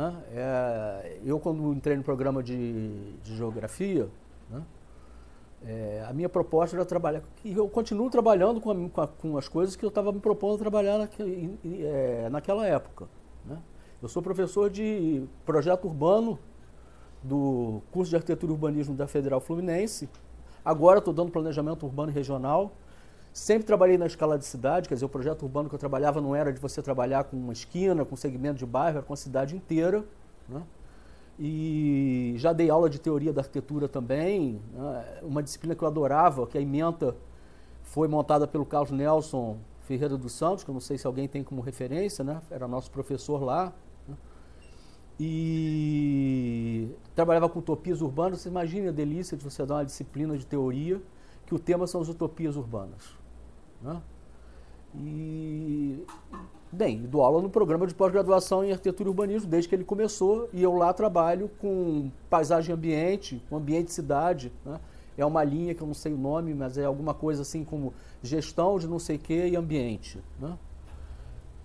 Né? É, eu, quando entrei no programa de, de geografia, né? é, a minha proposta era trabalhar, e eu continuo trabalhando com, a, com, a, com as coisas que eu estava me propondo a trabalhar naque, é, naquela época. Né? Eu sou professor de projeto urbano do curso de arquitetura e urbanismo da Federal Fluminense. Agora estou dando planejamento urbano e regional Sempre trabalhei na escala de cidade, quer dizer, o projeto urbano que eu trabalhava não era de você trabalhar com uma esquina, com um segmento de bairro, era com a cidade inteira. Né? E já dei aula de teoria da arquitetura também, né? uma disciplina que eu adorava, que é a imenta foi montada pelo Carlos Nelson Ferreira dos Santos, que eu não sei se alguém tem como referência, né? era nosso professor lá. Né? E trabalhava com utopias urbanas, você imagina a delícia de você dar uma disciplina de teoria que o tema são as utopias urbanas. Né? E, bem, dou aula no programa de pós-graduação em arquitetura e urbanismo desde que ele começou e eu lá trabalho com paisagem ambiente, com ambiente cidade. Né? É uma linha que eu não sei o nome, mas é alguma coisa assim como gestão de não sei o que e ambiente. Né?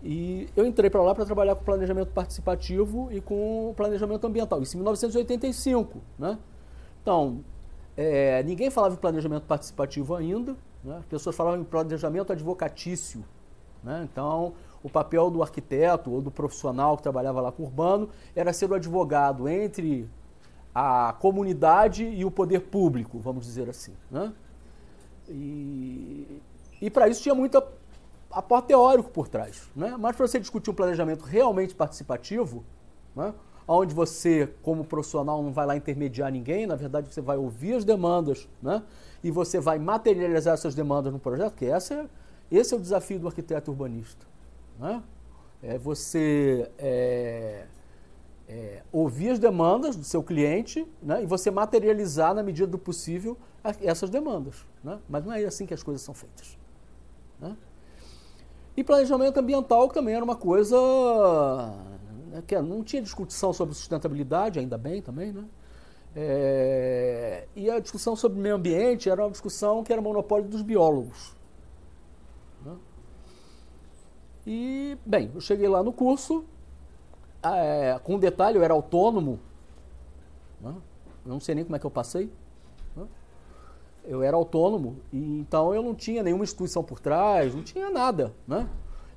E eu entrei para lá para trabalhar com planejamento participativo e com planejamento ambiental, isso em 1985. Né? Então, é, ninguém falava em planejamento participativo ainda, né? pessoas falavam em planejamento advocatício. Né? Então, o papel do arquiteto ou do profissional que trabalhava lá com o urbano era ser o advogado entre a comunidade e o poder público, vamos dizer assim. Né? E, e para isso tinha muito aporte teórico por trás. Né? Mas para você discutir um planejamento realmente participativo, né? onde você, como profissional, não vai lá intermediar ninguém, na verdade você vai ouvir as demandas, né? E você vai materializar essas demandas no projeto, que essa é, esse é o desafio do arquiteto urbanista, né? É você é, é, ouvir as demandas do seu cliente né? e você materializar na medida do possível essas demandas, né? Mas não é assim que as coisas são feitas, né? E planejamento ambiental também era uma coisa né, que é, não tinha discussão sobre sustentabilidade, ainda bem também, né? É, e a discussão sobre meio ambiente era uma discussão que era monopólio dos biólogos. Né? E, bem, eu cheguei lá no curso, é, com um detalhe, eu era autônomo, né? eu não sei nem como é que eu passei, né? eu era autônomo, e, então eu não tinha nenhuma instituição por trás, não tinha nada, né?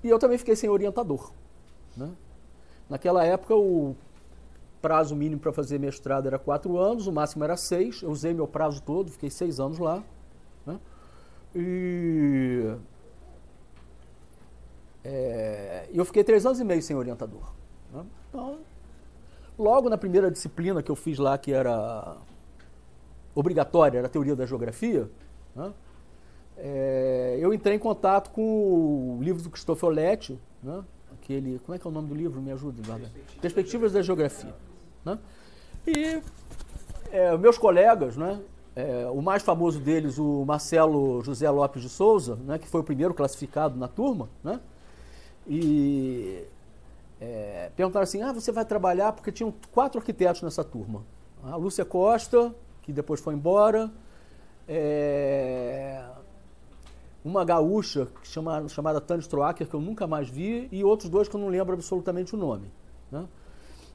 E eu também fiquei sem orientador, né? Naquela época, o prazo mínimo para fazer mestrado era quatro anos, o máximo era seis. Eu usei meu prazo todo, fiquei seis anos lá. Né? E é, eu fiquei três anos e meio sem orientador. Né? Então, logo na primeira disciplina que eu fiz lá, que era obrigatória, era a teoria da geografia, né? é, eu entrei em contato com o livro do Cristofoletti, né? aquele. Como é que é o nome do livro? Me ajuda, Eduardo. Perspectivas, Perspectivas da Geografia. Né? E é, meus colegas, né? É, o mais famoso deles, o Marcelo José Lopes de Souza, né, que foi o primeiro classificado na turma, né, e é, perguntaram assim: ah, você vai trabalhar? Porque tinham quatro arquitetos nessa turma. A Lúcia Costa, que depois foi embora, é, uma gaúcha chamada, chamada Tânia Stroacker, que eu nunca mais vi, e outros dois que eu não lembro absolutamente o nome. Né?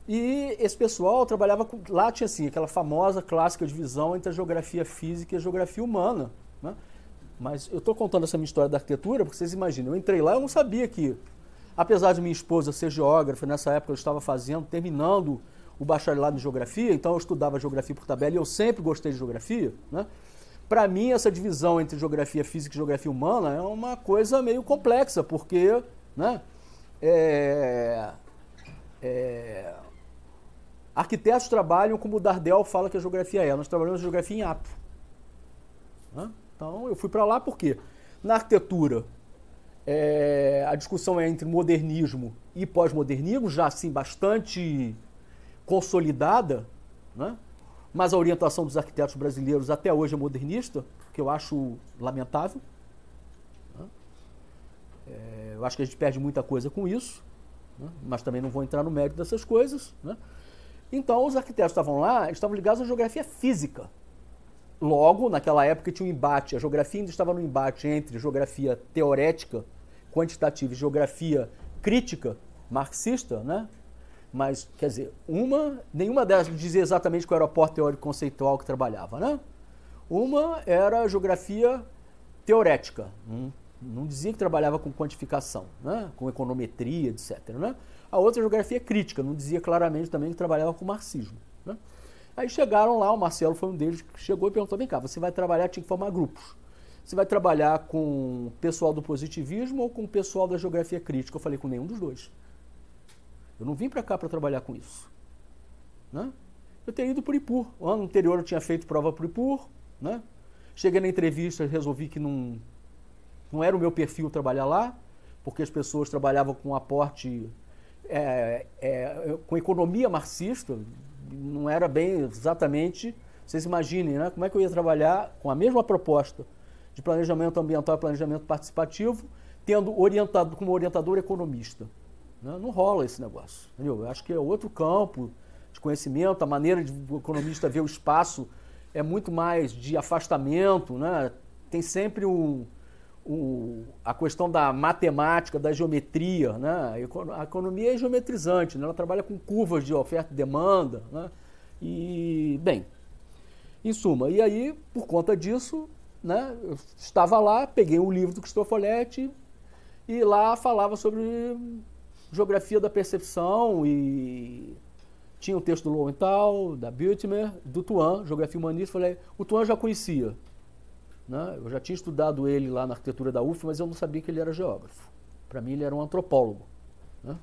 E esse pessoal trabalhava com, lá tinha assim aquela famosa clássica divisão entre a geografia física e a geografia humana. Né? Mas eu estou contando essa minha história da arquitetura porque vocês imaginam, eu entrei lá, eu não sabia que, apesar de minha esposa ser geógrafa, nessa época eu estava fazendo, terminando o bacharelado em geografia, então eu estudava geografia por tabela e eu sempre gostei de geografia, né? para mim, essa divisão entre geografia física e geografia humana é uma coisa meio complexa, porque né, é, é, arquitetos trabalham como o Dardel fala que a geografia é. Nós trabalhamos a geografia em ato. Né? Então, eu fui para lá porque na arquitetura é, a discussão é entre modernismo e pós-modernismo, já assim bastante consolidada, né? mas a orientação dos arquitetos brasileiros até hoje é modernista, que eu acho lamentável. É, eu acho que a gente perde muita coisa com isso, né? mas também não vou entrar no mérito dessas coisas. Né? Então, os arquitetos estavam lá, estavam ligados à geografia física. Logo, naquela época tinha um embate, a geografia ainda estava no embate entre geografia teorética, quantitativa e geografia crítica, marxista, né? Mas, quer dizer, uma, nenhuma delas dizia exatamente qual era o aporte teórico conceitual que trabalhava, né? Uma era geografia teorética, hum, não dizia que trabalhava com quantificação, né? com econometria, etc. Né? A outra geografia crítica, não dizia claramente também que trabalhava com marxismo. Né? Aí chegaram lá, o Marcelo foi um deles que chegou e perguntou: vem cá, você vai trabalhar, tinha que formar grupos. Você vai trabalhar com o pessoal do positivismo ou com o pessoal da geografia crítica? Eu falei com nenhum dos dois. Eu não vim para cá para trabalhar com isso. Né? Eu teria ido para o Ipur. O ano anterior eu tinha feito prova para o Ipur. Né? Cheguei na entrevista, resolvi que não, não era o meu perfil trabalhar lá, porque as pessoas trabalhavam com aporte, é, é, com economia marxista, não era bem exatamente. Vocês imaginem, né? Como é que eu ia trabalhar com a mesma proposta de planejamento ambiental e planejamento participativo, tendo orientado como orientador economista? Né? Não rola esse negócio. Entendeu? Eu acho que é outro campo de conhecimento, a maneira de o economista ver o espaço é muito mais de afastamento, né? tem sempre um, o, a questão da matemática, da geometria. Né? A economia é geometrizante, né? ela trabalha com curvas de oferta e demanda. Né? E, bem, em suma, e aí, por conta disso, né, eu estava lá, peguei um livro do Cristofoletti e lá falava sobre Geografia da Percepção e tinha o um texto do Lowenthal, da Biltmer, do Tuan, Geografia Humanista. Falei, o Tuan eu já conhecia. Né? Eu já tinha estudado ele lá na arquitetura da UF, mas eu não sabia que ele era geógrafo. Para mim, ele era um antropólogo. Né?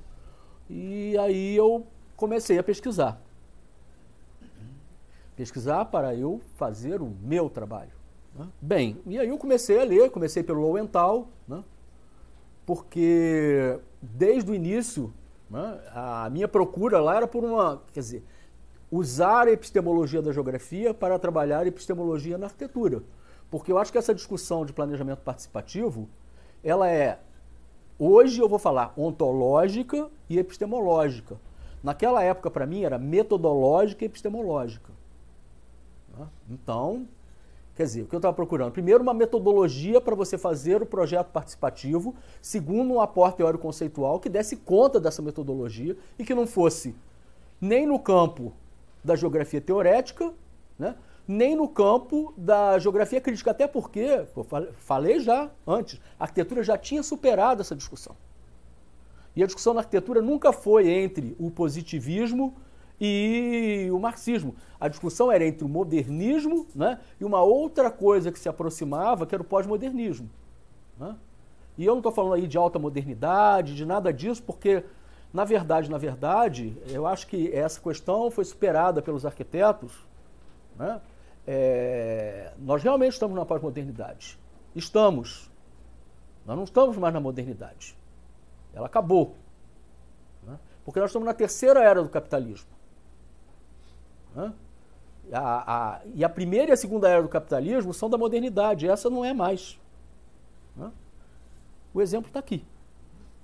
E aí eu comecei a pesquisar. Pesquisar para eu fazer o meu trabalho. Né? Bem, e aí eu comecei a ler, comecei pelo Lowenthal, né? porque desde o início, né, a minha procura lá era por uma. Quer dizer, usar a epistemologia da geografia para trabalhar a epistemologia na arquitetura. Porque eu acho que essa discussão de planejamento participativo, ela é, hoje eu vou falar ontológica e epistemológica. Naquela época, para mim, era metodológica e epistemológica. Né? Então, Quer dizer, o que eu estava procurando? Primeiro, uma metodologia para você fazer o projeto participativo. Segundo, um aporte teórico-conceitual que desse conta dessa metodologia e que não fosse nem no campo da geografia teorética, né? nem no campo da geografia crítica, até porque, eu falei já antes, a arquitetura já tinha superado essa discussão. E a discussão na arquitetura nunca foi entre o positivismo e o marxismo. A discussão era entre o modernismo né, e uma outra coisa que se aproximava, que era o pós-modernismo. Né? E eu não estou falando aí de alta modernidade, de nada disso, porque, na verdade, na verdade, eu acho que essa questão foi superada pelos arquitetos. Né? É, nós realmente estamos na pós-modernidade. Estamos. Nós não estamos mais na modernidade. Ela acabou. Né? Porque nós estamos na terceira era do capitalismo. Né? A, a, e a primeira e a segunda era do capitalismo são da modernidade, essa não é mais. Né? O exemplo está aqui.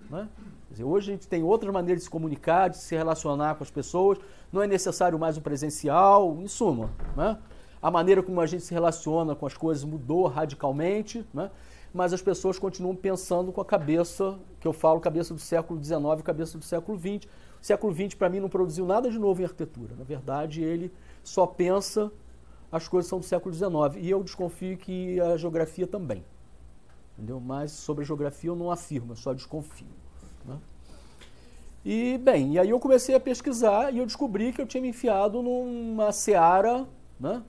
Né? Dizer, hoje a gente tem outras maneiras de se comunicar, de se relacionar com as pessoas, não é necessário mais o presencial, em suma. Né? A maneira como a gente se relaciona com as coisas mudou radicalmente, né? mas as pessoas continuam pensando com a cabeça, que eu falo, cabeça do século XIX, cabeça do século XX, o século XX, para mim, não produziu nada de novo em arquitetura. Na verdade, ele só pensa as coisas são do século XIX. E eu desconfio que a geografia também. Entendeu? Mas sobre a geografia eu não afirmo, eu só desconfio. Né? E, bem, e aí eu comecei a pesquisar e eu descobri que eu tinha me enfiado numa seara né,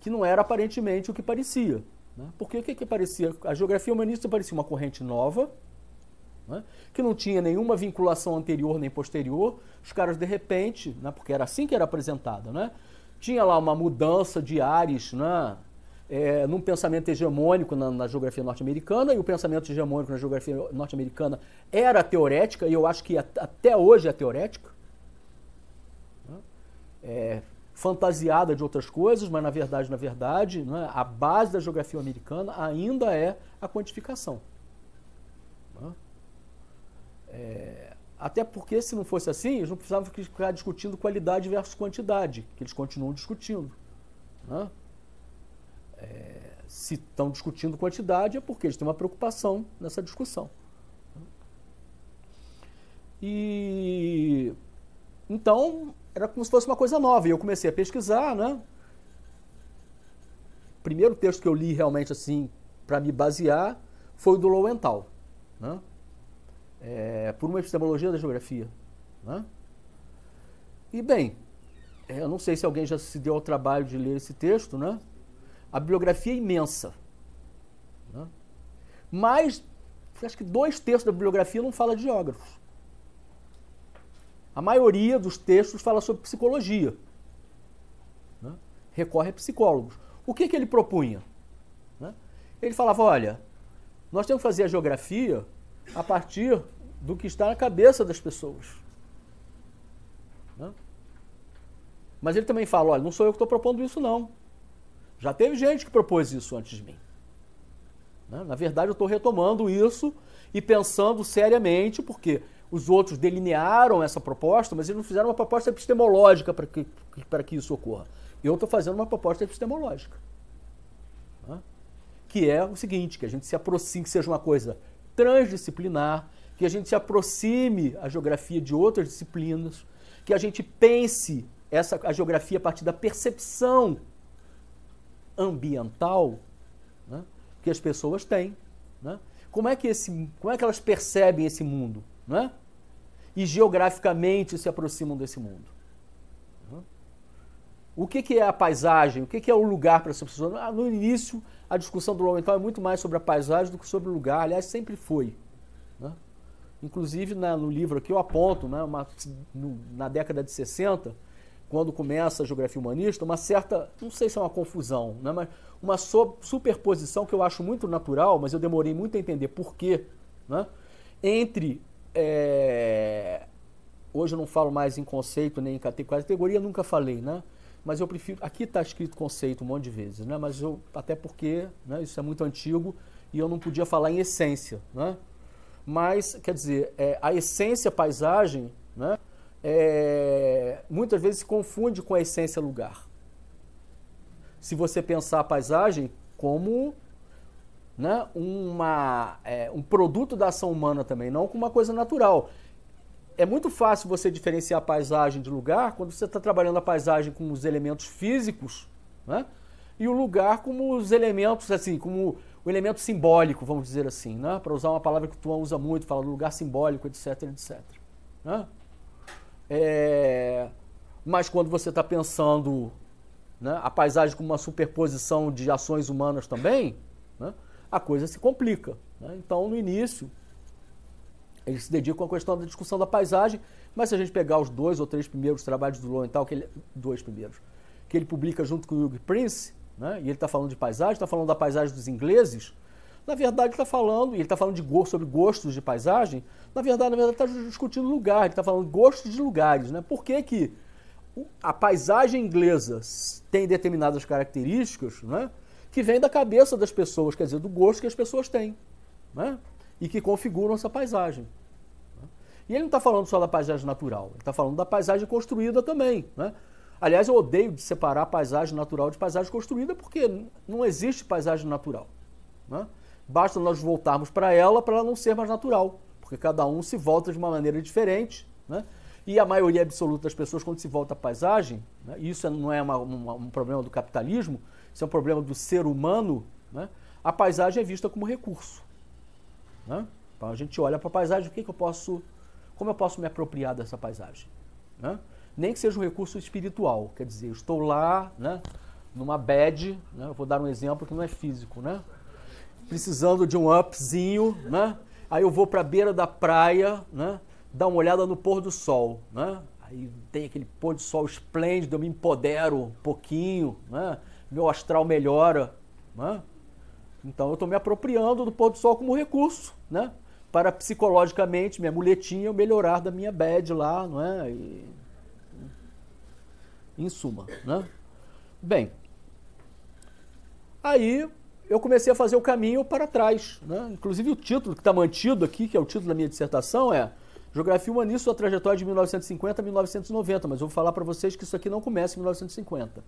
que não era aparentemente o que parecia. Né? Porque o que, que parecia? A geografia humanista parecia uma corrente nova, né? que não tinha nenhuma vinculação anterior nem posterior. Os caras, de repente, né? porque era assim que era apresentada, né? tinha lá uma mudança de ares né? É, num pensamento hegemônico na, na geografia norte-americana, e o pensamento hegemônico na geografia norte-americana era teorética, e eu acho que até hoje é teorética. Né? É, fantasiada de outras coisas, mas na verdade, na verdade, né, a base da geografia americana ainda é a quantificação. É, até porque, se não fosse assim, eles não precisavam ficar discutindo qualidade versus quantidade, que eles continuam discutindo. Né? É, se estão discutindo quantidade, é porque eles têm uma preocupação nessa discussão. E então era como se fosse uma coisa nova. E eu comecei a pesquisar, né? O primeiro texto que eu li realmente assim para me basear foi o do Lowenthal, né? é, por uma epistemologia da geografia. Né? E bem, é, eu não sei se alguém já se deu ao trabalho de ler esse texto, né? A bibliografia é imensa. Né? Mas acho que dois textos da bibliografia não falam de geógrafos. A maioria dos textos fala sobre psicologia. Né? Recorre a psicólogos. O que, que ele propunha? Né? Ele falava: olha, nós temos que fazer a geografia a partir do que está na cabeça das pessoas. Né? Mas ele também fala: olha, não sou eu que estou propondo isso, não. Já teve gente que propôs isso antes de mim. Né? Na verdade, eu estou retomando isso e pensando seriamente, porque os outros delinearam essa proposta, mas eles não fizeram uma proposta epistemológica para que, que isso ocorra. Eu estou fazendo uma proposta epistemológica. Né? Que é o seguinte, que a gente se aproxime, que seja uma coisa transdisciplinar, que a gente se aproxime à geografia de outras disciplinas, que a gente pense essa a geografia a partir da percepção ambiental né, que as pessoas têm. Né? Como é que esse, como é que elas percebem esse mundo, né? E geograficamente se aproximam desse mundo. O que, que é a paisagem? O que, que é o lugar para essa pessoa? Ah, no início, a discussão do Lowenthal é muito mais sobre a paisagem do que sobre o lugar. Aliás, sempre foi. Né? Inclusive, na, no livro aqui eu aponto, né, uma, no, na década de 60, quando começa a geografia humanista, uma certa, não sei se é uma confusão, né, mas uma so, superposição que eu acho muito natural, mas eu demorei muito a entender por quê, né, entre... É, hoje eu não falo mais em conceito nem em categoria, categoria nunca falei, né? mas eu prefiro. Aqui está escrito conceito um monte de vezes, né? Mas eu, até porque né, isso é muito antigo e eu não podia falar em essência, né? Mas, quer dizer, é, a essência paisagem, né? É, muitas vezes se confunde com a essência lugar. Se você pensar a paisagem como né, uma, é, um produto da ação humana também, não como uma coisa natural é muito fácil você diferenciar a paisagem de lugar quando você está trabalhando a paisagem com os elementos físicos, né? E o lugar como os elementos, assim, como o elemento simbólico, vamos dizer assim, né? Para usar uma palavra que o Tuan usa muito, fala do lugar simbólico, etc, etc. Né? É... Mas quando você está pensando né, a paisagem como uma superposição de ações humanas também, né, a coisa se complica. Né? Então, no início, ele se dedica à questão da discussão da paisagem, mas se a gente pegar os dois ou três primeiros trabalhos do Lowenthal, que ele, dois primeiros, que ele publica junto com o Hugh Prince, né? e ele está falando de paisagem, está falando da paisagem dos ingleses, na verdade está falando, e ele está falando de gosto, sobre gostos de paisagem, na verdade, na verdade está discutindo lugar, ele está falando gostos de lugares, né? Por que que a paisagem inglesa tem determinadas características, né? Que vem da cabeça das pessoas, quer dizer, do gosto que as pessoas têm, né? E que configuram essa paisagem. E ele não está falando só da paisagem natural, ele está falando da paisagem construída também. Né? Aliás, eu odeio de separar paisagem natural de paisagem construída, porque não existe paisagem natural. Né? Basta nós voltarmos para ela para ela não ser mais natural, porque cada um se volta de uma maneira diferente. Né? E a maioria absoluta das pessoas, quando se volta à paisagem, né? isso é, não é uma, uma, um problema do capitalismo, isso é um problema do ser humano, né? a paisagem é vista como recurso. Né? Então a gente olha para a paisagem, o que, que eu posso como eu posso me apropriar dessa paisagem? Né? Nem que seja um recurso espiritual, quer dizer, eu estou lá, né, numa bed, né, eu vou dar um exemplo que não é físico, né? Precisando de um upzinho, né? Aí eu vou para a beira da praia, né? Dar uma olhada no pôr do sol, né? Aí tem aquele pôr do sol esplêndido, eu me empodero um pouquinho, né? Meu astral melhora, né? Então eu estou me apropriando do pôr do sol como recurso, né? para psicologicamente, minha muletinha, eu melhorar da minha bad lá, não é? E... Em suma, né? Bem, aí eu comecei a fazer o caminho para trás, né? Inclusive o título que está mantido aqui, que é o título da minha dissertação, é Geografia Humanista, a trajetória de 1950 a 1990, mas eu vou falar para vocês que isso aqui não começa em 1950.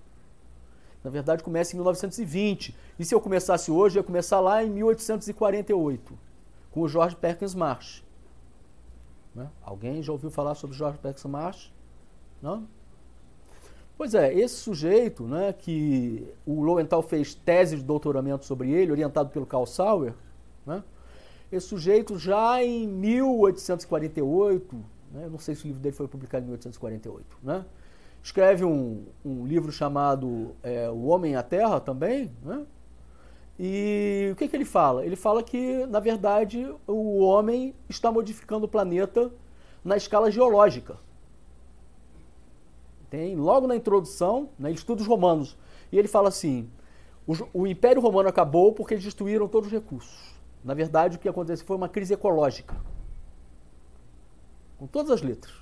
Na verdade, começa em 1920. E se eu começasse hoje, ia começar lá em 1848 com o George Perkins Marsh. Né? Alguém já ouviu falar sobre George Perkins Marsh? Não? Pois é, esse sujeito, né, que o Lowenthal fez tese de doutoramento sobre ele, orientado pelo Karl Sauer, né? esse sujeito já em 1848, né, não sei se o livro dele foi publicado em 1848, né, escreve um, um livro chamado é, O Homem à Terra também, né, e o que, que ele fala? Ele fala que, na verdade, o homem está modificando o planeta na escala geológica. Tem logo na introdução, né, ele estuda os romanos, e ele fala assim: o, o Império Romano acabou porque eles destruíram todos os recursos. Na verdade, o que aconteceu foi uma crise ecológica. Com todas as letras.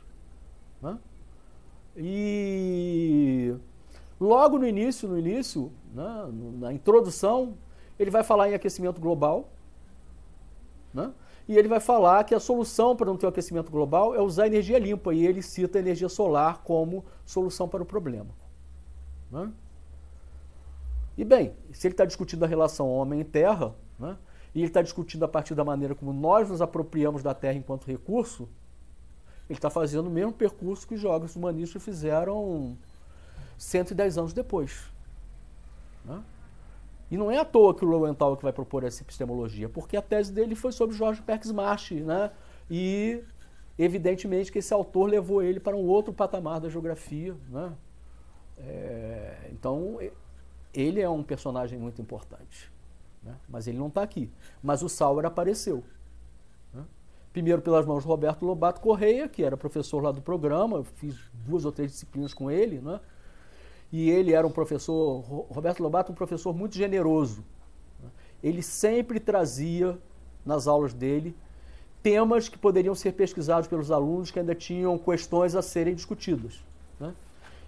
Né? E logo no início, no início, né, na introdução, ele vai falar em aquecimento global, né? e ele vai falar que a solução para não ter o um aquecimento global é usar energia limpa, e ele cita a energia solar como solução para o problema. Né? E bem, se ele está discutindo a relação homem-terra, né? e ele está discutindo a partir da maneira como nós nos apropriamos da terra enquanto recurso, ele está fazendo o mesmo percurso que os jogos humanistas fizeram 110 anos depois. Né? E não é à toa que o Lowenthal que vai propor essa epistemologia, porque a tese dele foi sobre Jorge Perkins Marsh, né? E evidentemente que esse autor levou ele para um outro patamar da geografia, né? É, então ele é um personagem muito importante, né? mas ele não está aqui. Mas o Sauer apareceu. Né? Primeiro pelas mãos de Roberto Lobato Correia, que era professor lá do programa, eu fiz duas ou três disciplinas com ele, né? E ele era um professor, Roberto Lobato, um professor muito generoso. Né? Ele sempre trazia nas aulas dele temas que poderiam ser pesquisados pelos alunos que ainda tinham questões a serem discutidas. Né?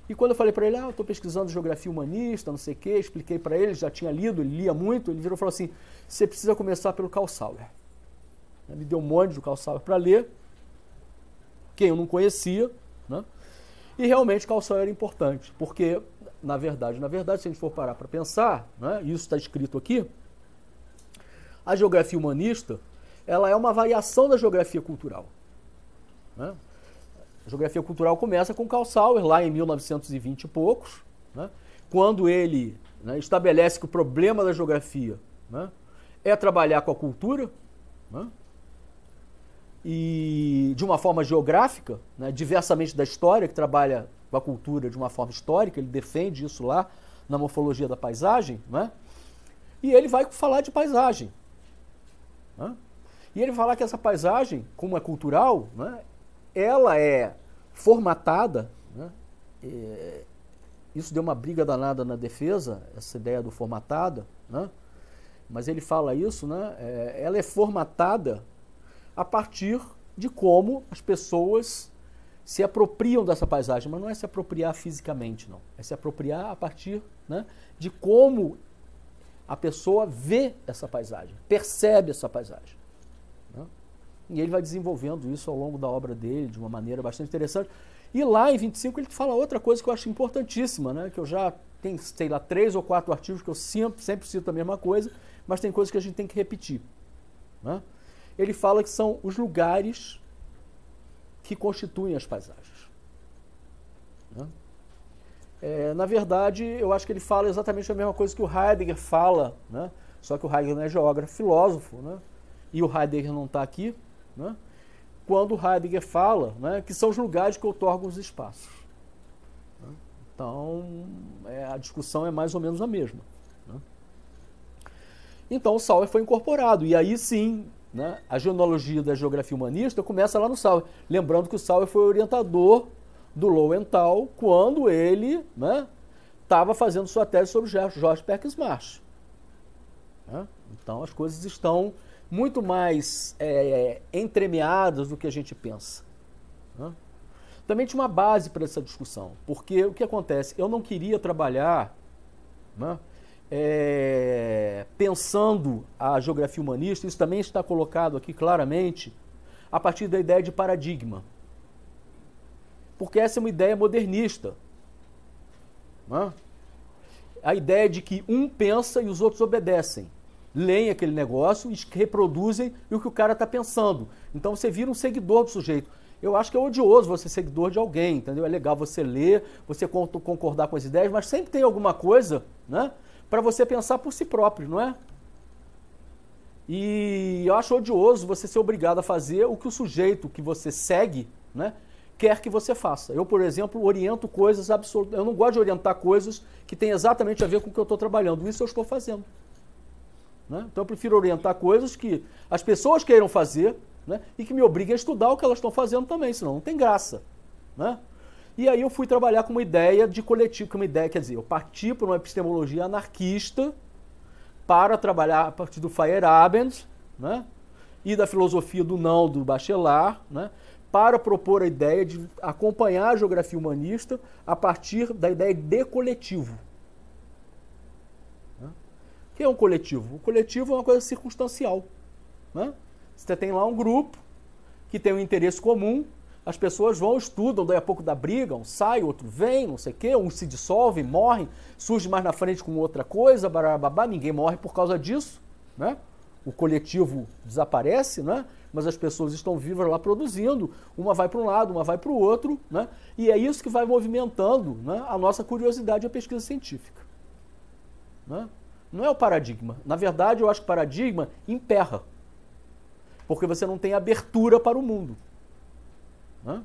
E quando eu falei para ele, ah, estou pesquisando geografia humanista, não sei o quê, expliquei para ele, já tinha lido, ele lia muito, ele virou e falou assim, você precisa começar pelo Karl Sauer. Me deu um monte de Karl Sauer para ler, quem eu não conhecia, né? E realmente Calção era importante, porque, na verdade, na verdade, se a gente for parar para pensar, né, isso está escrito aqui, a geografia humanista ela é uma variação da geografia cultural. Né? A geografia cultural começa com Karl Sauer, lá em 1920 e poucos, né? quando ele né, estabelece que o problema da geografia né, é trabalhar com a cultura, né? e de uma forma geográfica, né, diversamente da história, que trabalha com a cultura de uma forma histórica, ele defende isso lá na morfologia da paisagem, né? e ele vai falar de paisagem. Né? E ele falar que essa paisagem, como é cultural, né, ela é formatada, né? é, isso deu uma briga danada na defesa, essa ideia do formatada, né? mas ele fala isso, né? É, ela é formatada a partir de como as pessoas se apropriam dessa paisagem, mas não é se apropriar fisicamente, não. É se apropriar a partir né, de como a pessoa vê essa paisagem, percebe essa paisagem. Né? E ele vai desenvolvendo isso ao longo da obra dele de uma maneira bastante interessante. E lá em 25 ele fala outra coisa que eu acho importantíssima, né? que eu já tenho, sei lá, três ou quatro artigos que eu sempre, sempre cito a mesma coisa, mas tem coisas que a gente tem que repetir. Né? ele fala que são os lugares que constituem as paisagens. Né? É, na verdade, eu acho que ele fala exatamente a mesma coisa que o Heidegger fala, né? só que o Heidegger não é geógrafo, filósofo, né? e o Heidegger não está aqui, né? quando o Heidegger fala né, que são os lugares que otorgam os espaços. Né? Então, é, a discussão é mais ou menos a mesma. Né? Então, o Sauer é, foi incorporado, e aí sim né? A genealogia da geografia humanista começa lá no Sauer. Lembrando que o Sauer foi orientador do Lowenthal quando ele estava né, fazendo sua tese sobre Jorge Perkins Marsh. Né? Então as coisas estão muito mais é, entremeadas do que a gente pensa. Né? Também tinha uma base para essa discussão, porque o que acontece? Eu não queria trabalhar né, é, pensando a geografia humanista, isso também está colocado aqui claramente, a partir da ideia de paradigma. Porque essa é uma ideia modernista. É? A ideia de que um pensa e os outros obedecem. Leem aquele negócio, reproduzem o que o cara está pensando. Então você vira um seguidor do sujeito. Eu acho que é odioso você ser seguidor de alguém, entendeu? É legal você ler, você concordar com as ideias, mas sempre tem alguma coisa, né? para você pensar por si próprio, não é? E eu acho odioso você ser obrigado a fazer o que o sujeito que você segue né, quer que você faça. Eu, por exemplo, oriento coisas absolutas. Eu não gosto de orientar coisas que têm exatamente a ver com o que eu estou trabalhando. Isso eu estou fazendo. Né? Então eu prefiro orientar coisas que as pessoas queiram fazer né, e que me obriguem a estudar o que elas estão fazendo também, senão não tem graça. Né? E aí eu fui trabalhar com uma ideia de coletivo, que uma ideia, quer dizer, eu parti por uma epistemologia anarquista para trabalhar a partir do Feyerabend, né? E da filosofia do não do Bachelard, né? Para propor a ideia de acompanhar a geografia humanista a partir da ideia de coletivo. Né. O que é um coletivo? O coletivo é uma coisa circunstancial. Né? Você tem lá um grupo que tem um interesse comum, as pessoas vão, estudam, daí a pouco da brigam, sai, outro vem, não sei o quê, um se dissolve, morre, surge mais na frente com outra coisa, barababá, ninguém morre por causa disso, né? O coletivo desaparece, né? Mas as pessoas estão vivas lá produzindo, uma vai para um lado, uma vai para o outro, né? E é isso que vai movimentando né? a nossa curiosidade e a pesquisa científica. Né? Não é o paradigma. Na verdade, eu acho que o paradigma emperra, porque você não tem abertura para o mundo. Né?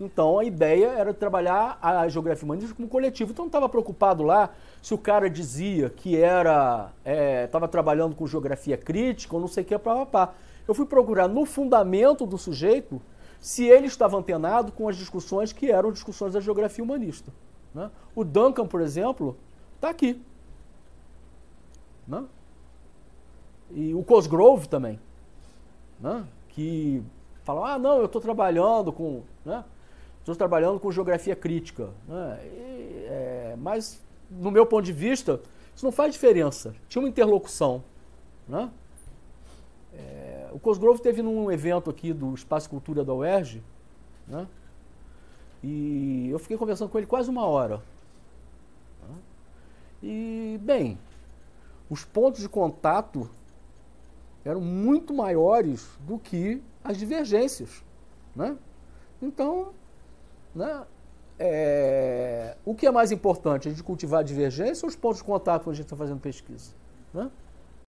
Então a ideia era trabalhar a geografia humanista como coletivo. Então não estava preocupado lá se o cara dizia que era estava é, trabalhando com geografia crítica ou não sei o que, papapá. Eu fui procurar no fundamento do sujeito se ele estava antenado com as discussões que eram discussões da geografia humanista. Né? O Duncan, por exemplo, está aqui. Né? E o Cosgrove também, né? que falam, ah, não, eu estou trabalhando com. Né? Estou trabalhando com geografia crítica. Né? E, é, mas, no meu ponto de vista, isso não faz diferença. Tinha uma interlocução. Né? É, o Cosgrove teve num evento aqui do Espaço Cultura da UERJ, né? e eu fiquei conversando com ele quase uma hora. Né. E, bem, os pontos de contato eram muito maiores do que as divergências. Né? Então, né, é, o que é mais importante? A gente cultivar a divergência ou os pontos de contato quando a gente está fazendo pesquisa? Né?